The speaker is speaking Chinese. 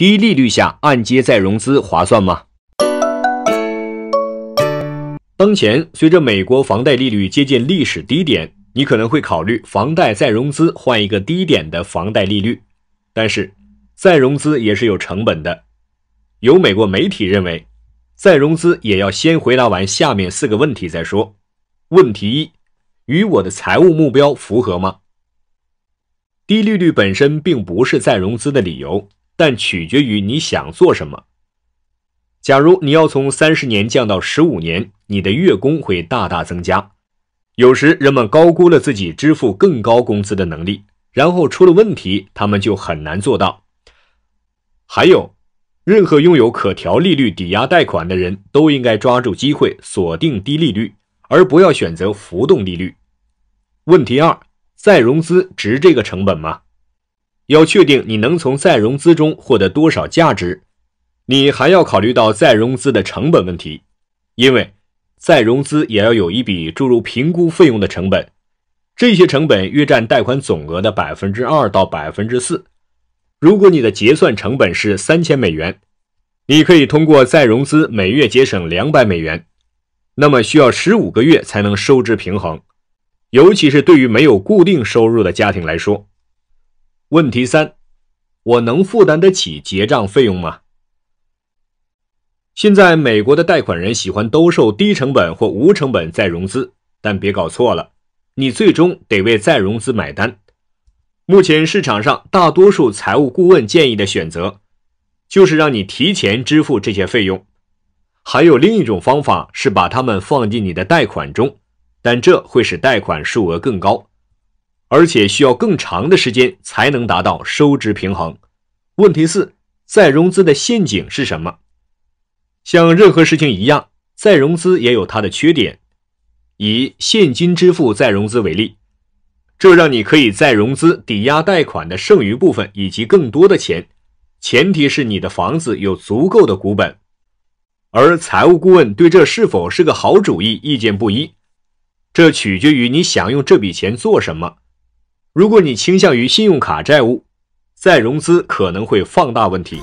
低利率下按揭再融资划算吗？当前随着美国房贷利率接近历史低点，你可能会考虑房贷再融资，换一个低点的房贷利率。但是，再融资也是有成本的。有美国媒体认为，再融资也要先回答完下面四个问题再说。问题一：与我的财务目标符合吗？低利率本身并不是再融资的理由。但取决于你想做什么。假如你要从三十年降到十五年，你的月供会大大增加。有时人们高估了自己支付更高工资的能力，然后出了问题，他们就很难做到。还有，任何拥有可调利率抵押贷款的人都应该抓住机会锁定低利率，而不要选择浮动利率。问题二：再融资值这个成本吗？要确定你能从再融资中获得多少价值，你还要考虑到再融资的成本问题，因为再融资也要有一笔注入评估费用的成本，这些成本约占贷款总额的百分之二到百分之四。如果你的结算成本是三千美元，你可以通过再融资每月节省两百美元，那么需要十五个月才能收支平衡。尤其是对于没有固定收入的家庭来说。问题三：我能负担得起结账费用吗？现在美国的贷款人喜欢兜售低成本或无成本再融资，但别搞错了，你最终得为再融资买单。目前市场上大多数财务顾问建议的选择，就是让你提前支付这些费用。还有另一种方法是把它们放进你的贷款中，但这会使贷款数额更高。而且需要更长的时间才能达到收支平衡。问题四：再融资的陷阱是什么？像任何事情一样，再融资也有它的缺点。以现金支付再融资为例，这让你可以再融资抵押贷款的剩余部分以及更多的钱，前提是你的房子有足够的股本。而财务顾问对这是否是个好主意意见不一，这取决于你想用这笔钱做什么。如果你倾向于信用卡债务，再融资可能会放大问题。